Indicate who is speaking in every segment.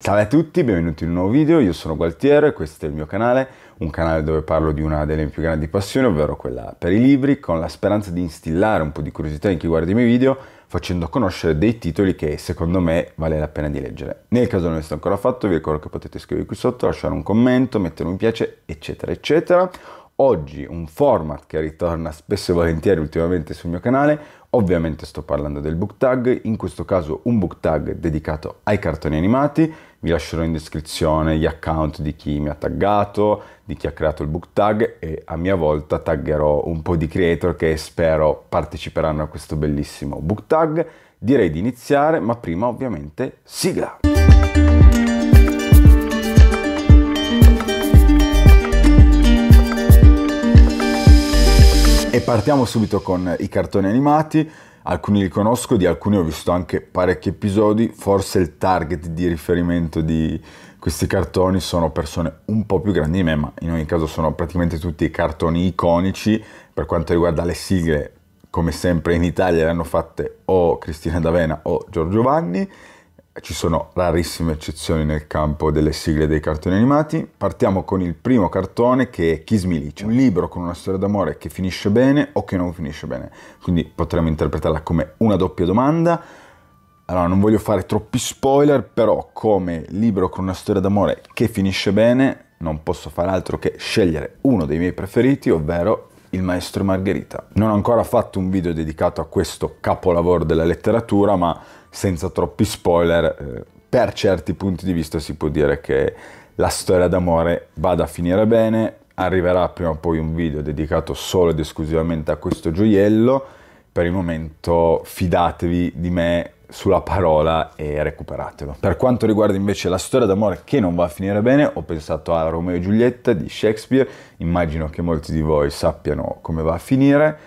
Speaker 1: Salve a tutti, benvenuti in un nuovo video, io sono Gualtiero e questo è il mio canale, un canale dove parlo di una delle mie più grandi passioni, ovvero quella per i libri, con la speranza di instillare un po' di curiosità in chi guarda i miei video, facendo conoscere dei titoli che secondo me vale la pena di leggere. Nel caso non l'aveste ancora fatto, vi ricordo che potete scrivere qui sotto, lasciare un commento, mettere un mi piace, eccetera, eccetera oggi un format che ritorna spesso e volentieri ultimamente sul mio canale, ovviamente sto parlando del book tag, in questo caso un book tag dedicato ai cartoni animati, vi lascerò in descrizione gli account di chi mi ha taggato, di chi ha creato il book tag e a mia volta taggerò un po' di creator che spero parteciperanno a questo bellissimo book tag. Direi di iniziare, ma prima ovviamente sigla! E partiamo subito con i cartoni animati. Alcuni li conosco, di alcuni ho visto anche parecchi episodi. Forse il target di riferimento di questi cartoni sono persone un po' più grandi di me, ma in ogni caso sono praticamente tutti cartoni iconici. Per quanto riguarda le sigle, come sempre in Italia le hanno fatte o Cristina D'Avena o Giorgio Vanni ci sono rarissime eccezioni nel campo delle sigle dei cartoni animati. Partiamo con il primo cartone che è Kiss Me Licia, un libro con una storia d'amore che finisce bene o che non finisce bene. Quindi potremmo interpretarla come una doppia domanda. Allora, non voglio fare troppi spoiler, però come libro con una storia d'amore che finisce bene, non posso fare altro che scegliere uno dei miei preferiti, ovvero il maestro Margherita. Non ho ancora fatto un video dedicato a questo capolavoro della letteratura, ma senza troppi spoiler, eh, per certi punti di vista si può dire che la storia d'amore vada a finire bene, arriverà prima o poi un video dedicato solo ed esclusivamente a questo gioiello, per il momento fidatevi di me, sulla parola e recuperatelo. Per quanto riguarda invece la storia d'amore che non va a finire bene, ho pensato a Romeo e Giulietta di Shakespeare, immagino che molti di voi sappiano come va a finire,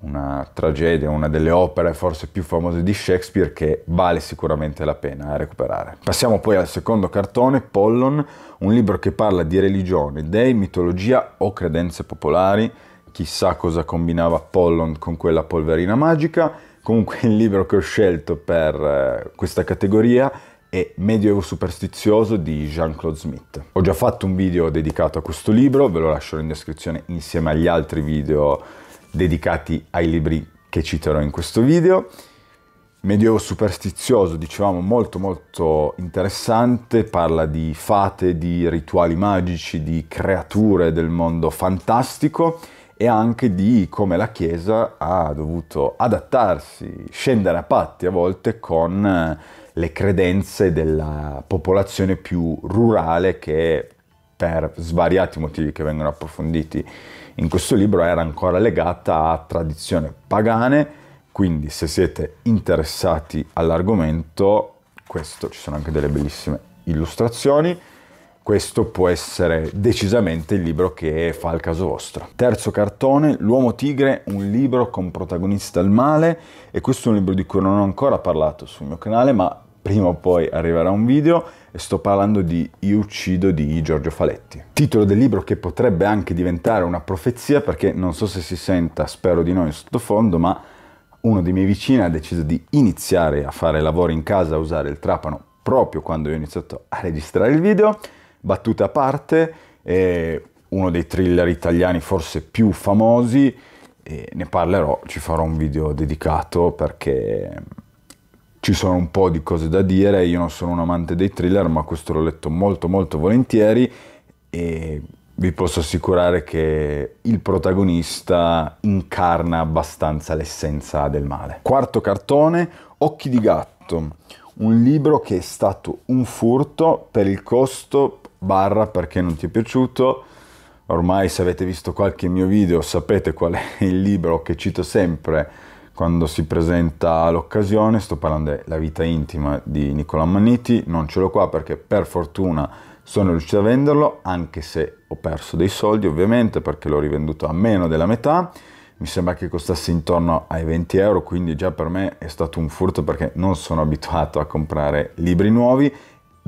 Speaker 1: una tragedia, una delle opere forse più famose di Shakespeare che vale sicuramente la pena recuperare. Passiamo poi al secondo cartone, Pollon, un libro che parla di religione, dei, mitologia o credenze popolari, chissà cosa combinava Pollon con quella polverina magica, Comunque il libro che ho scelto per eh, questa categoria è Medioevo superstizioso di Jean-Claude Smith. Ho già fatto un video dedicato a questo libro, ve lo lascerò in descrizione insieme agli altri video dedicati ai libri che citerò in questo video. Medioevo superstizioso, dicevamo, molto molto interessante, parla di fate, di rituali magici, di creature del mondo fantastico e anche di come la Chiesa ha dovuto adattarsi, scendere a patti a volte con eh, le credenze della popolazione più rurale che per svariati motivi che vengono approfonditi in questo libro era ancora legata a tradizioni pagane, quindi se siete interessati all'argomento, questo ci sono anche delle bellissime illustrazioni questo può essere decisamente il libro che fa il caso vostro. Terzo cartone, L'uomo tigre, un libro con protagonista il male e questo è un libro di cui non ho ancora parlato sul mio canale ma prima o poi arriverà un video e sto parlando di Io uccido di Giorgio Faletti. Titolo del libro che potrebbe anche diventare una profezia perché non so se si senta, spero di no in sottofondo, ma uno dei miei vicini ha deciso di iniziare a fare lavori in casa, a usare il trapano proprio quando io ho iniziato a registrare il video battute a parte, è uno dei thriller italiani forse più famosi, ne parlerò, ci farò un video dedicato perché ci sono un po' di cose da dire, io non sono un amante dei thriller ma questo l'ho letto molto molto volentieri e vi posso assicurare che il protagonista incarna abbastanza l'essenza del male. Quarto cartone, Occhi di gatto, un libro che è stato un furto per il costo barra perché non ti è piaciuto. Ormai se avete visto qualche mio video sapete qual è il libro che cito sempre quando si presenta l'occasione, sto parlando della vita intima di Nicola Manniti, non ce l'ho qua perché per fortuna sono riuscito a venderlo, anche se ho perso dei soldi ovviamente perché l'ho rivenduto a meno della metà, mi sembra che costasse intorno ai 20 euro, quindi già per me è stato un furto perché non sono abituato a comprare libri nuovi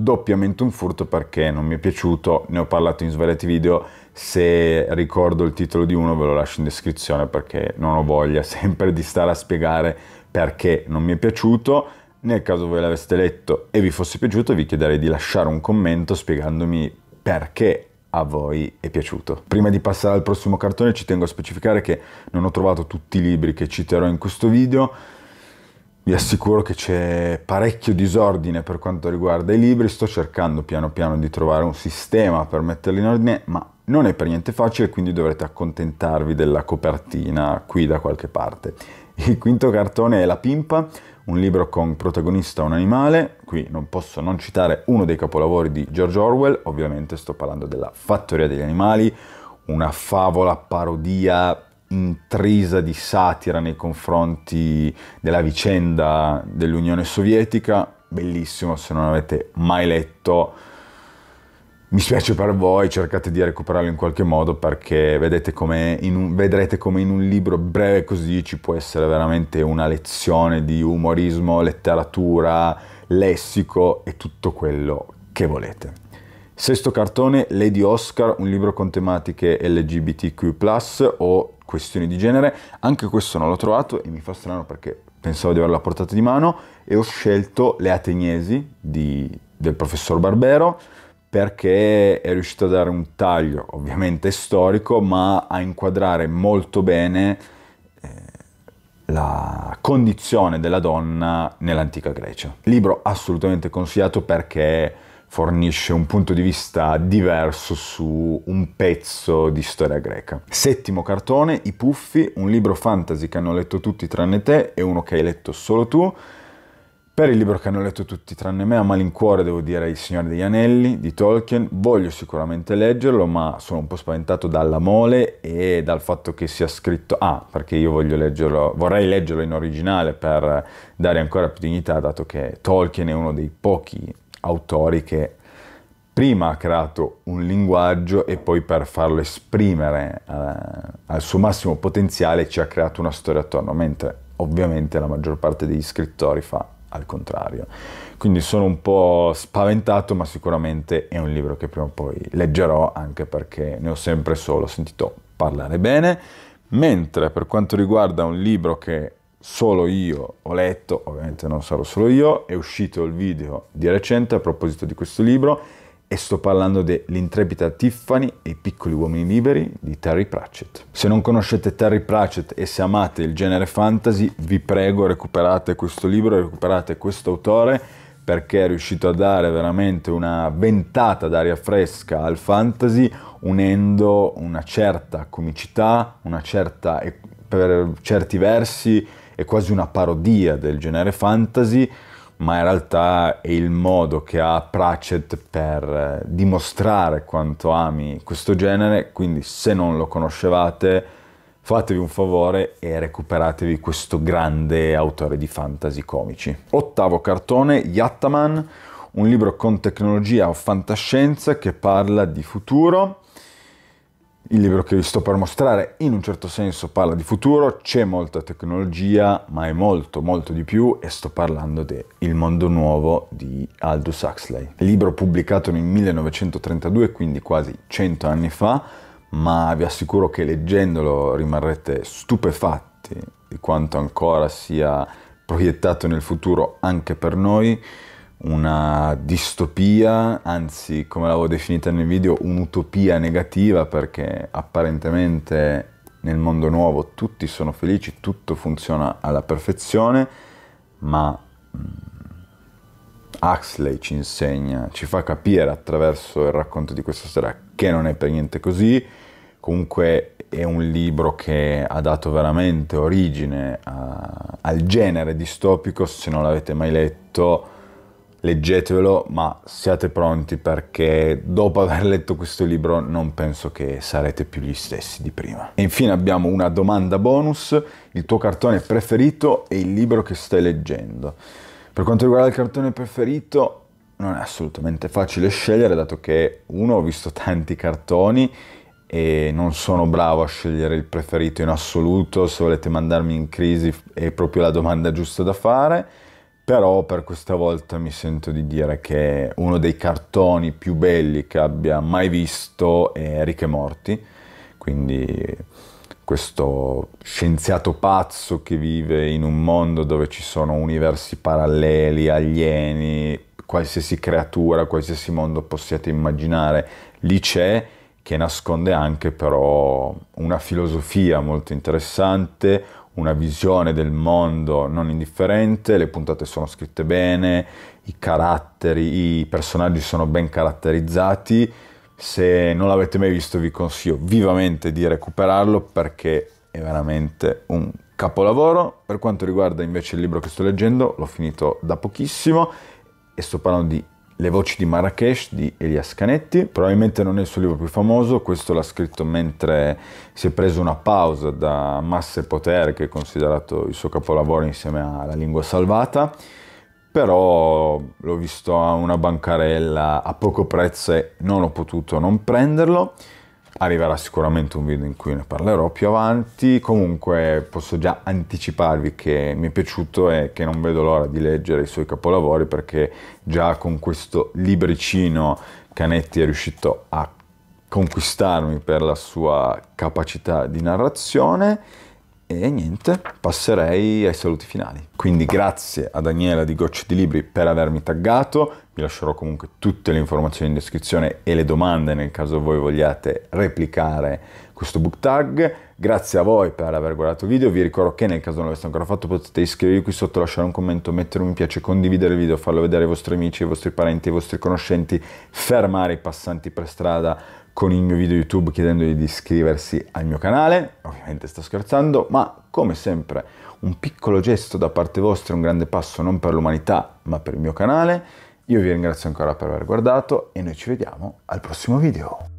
Speaker 1: doppiamente un furto perché non mi è piaciuto, ne ho parlato in svariati video, se ricordo il titolo di uno ve lo lascio in descrizione perché non ho voglia sempre di stare a spiegare perché non mi è piaciuto, nel caso voi l'aveste letto e vi fosse piaciuto vi chiederei di lasciare un commento spiegandomi perché a voi è piaciuto. Prima di passare al prossimo cartone ci tengo a specificare che non ho trovato tutti i libri che citerò in questo video, vi assicuro che c'è parecchio disordine per quanto riguarda i libri, sto cercando piano piano di trovare un sistema per metterli in ordine, ma non è per niente facile, quindi dovrete accontentarvi della copertina qui da qualche parte. Il quinto cartone è La Pimpa, un libro con protagonista un animale, qui non posso non citare uno dei capolavori di George Orwell, ovviamente sto parlando della Fattoria degli Animali, una favola parodia intrisa di satira nei confronti della vicenda dell'Unione Sovietica, bellissimo se non avete mai letto. Mi spiace per voi, cercate di recuperarlo in qualche modo perché vedete come un, vedrete come in un libro breve così ci può essere veramente una lezione di umorismo, letteratura, lessico e tutto quello che volete. Sesto cartone, Lady Oscar, un libro con tematiche LGBTQ+, o questioni di genere. Anche questo non l'ho trovato e mi fa strano perché pensavo di averlo a portata di mano e ho scelto Le Ateniesi di, del professor Barbero perché è riuscito a dare un taglio ovviamente storico ma a inquadrare molto bene eh, la condizione della donna nell'antica Grecia. Libro assolutamente consigliato perché fornisce un punto di vista diverso su un pezzo di storia greca. Settimo cartone, I Puffi, un libro fantasy che hanno letto tutti tranne te e uno che hai letto solo tu. Per il libro che hanno letto tutti tranne me, a malincuore devo dire Il Signore degli Anelli di Tolkien, voglio sicuramente leggerlo, ma sono un po' spaventato dalla mole e dal fatto che sia scritto... Ah, perché io leggerlo, vorrei leggerlo in originale per dare ancora più dignità, dato che Tolkien è uno dei pochi autori che prima ha creato un linguaggio e poi per farlo esprimere eh, al suo massimo potenziale ci ha creato una storia attorno, mentre ovviamente la maggior parte degli scrittori fa al contrario. Quindi sono un po' spaventato, ma sicuramente è un libro che prima o poi leggerò, anche perché ne ho sempre solo sentito parlare bene. Mentre per quanto riguarda un libro che solo io ho letto, ovviamente non sarò solo io, è uscito il video di recente a proposito di questo libro e sto parlando dell'intrepida Tiffany e i piccoli uomini liberi di Terry Pratchett. Se non conoscete Terry Pratchett e se amate il genere fantasy, vi prego recuperate questo libro, recuperate questo autore perché è riuscito a dare veramente una ventata d'aria fresca al fantasy unendo una certa comicità, una certa, per certi versi, è quasi una parodia del genere fantasy, ma in realtà è il modo che ha Pratchett per eh, dimostrare quanto ami questo genere, quindi se non lo conoscevate fatevi un favore e recuperatevi questo grande autore di fantasy comici. Ottavo cartone, Yattaman, un libro con tecnologia o fantascienza che parla di futuro il libro che vi sto per mostrare in un certo senso parla di futuro, c'è molta tecnologia, ma è molto molto di più e sto parlando di Il mondo nuovo di Aldous Huxley. Libro pubblicato nel 1932, quindi quasi 100 anni fa, ma vi assicuro che leggendolo rimarrete stupefatti di quanto ancora sia proiettato nel futuro anche per noi una distopia, anzi come l'avevo definita nel video, un'utopia negativa perché apparentemente nel mondo nuovo tutti sono felici, tutto funziona alla perfezione, ma mm, Huxley ci insegna, ci fa capire attraverso il racconto di questa storia che non è per niente così, comunque è un libro che ha dato veramente origine a, al genere distopico, se non l'avete mai letto, leggetevelo, ma siate pronti perché dopo aver letto questo libro non penso che sarete più gli stessi di prima. E infine abbiamo una domanda bonus, il tuo cartone preferito e il libro che stai leggendo. Per quanto riguarda il cartone preferito, non è assolutamente facile scegliere, dato che uno ho visto tanti cartoni e non sono bravo a scegliere il preferito in assoluto, se volete mandarmi in crisi è proprio la domanda giusta da fare però per questa volta mi sento di dire che uno dei cartoni più belli che abbia mai visto è Rick e Morti, quindi questo scienziato pazzo che vive in un mondo dove ci sono universi paralleli, alieni, qualsiasi creatura, qualsiasi mondo possiate immaginare, lì c'è che nasconde anche però una filosofia molto interessante, una visione del mondo non indifferente, le puntate sono scritte bene, i caratteri, i personaggi sono ben caratterizzati. Se non l'avete mai visto vi consiglio vivamente di recuperarlo perché è veramente un capolavoro. Per quanto riguarda invece il libro che sto leggendo, l'ho finito da pochissimo e sto parlando di le voci di Marrakesh di Elias Canetti, probabilmente non è il suo libro più famoso, questo l'ha scritto mentre si è preso una pausa da Massa e Potere, che è considerato il suo capolavoro insieme alla Lingua Salvata, però l'ho visto a una bancarella a poco prezzo e non ho potuto non prenderlo arriverà sicuramente un video in cui ne parlerò più avanti. Comunque posso già anticiparvi che mi è piaciuto e che non vedo l'ora di leggere i suoi capolavori perché già con questo libricino Canetti è riuscito a conquistarmi per la sua capacità di narrazione e niente, passerei ai saluti finali. Quindi grazie a Daniela di Gocce di Libri per avermi taggato, vi lascerò comunque tutte le informazioni in descrizione e le domande nel caso voi vogliate replicare questo book tag. Grazie a voi per aver guardato il video, vi ricordo che nel caso non l'aveste ancora fatto potete iscrivervi qui sotto, lasciare un commento, mettere un mi piace, condividere il video, farlo vedere ai vostri amici, ai vostri parenti, ai vostri conoscenti, fermare i passanti per strada con il mio video YouTube chiedendogli di iscriversi al mio canale, ovviamente sto scherzando, ma come sempre un piccolo gesto da parte vostra è un grande passo non per l'umanità ma per il mio canale. Io vi ringrazio ancora per aver guardato e noi ci vediamo al prossimo video.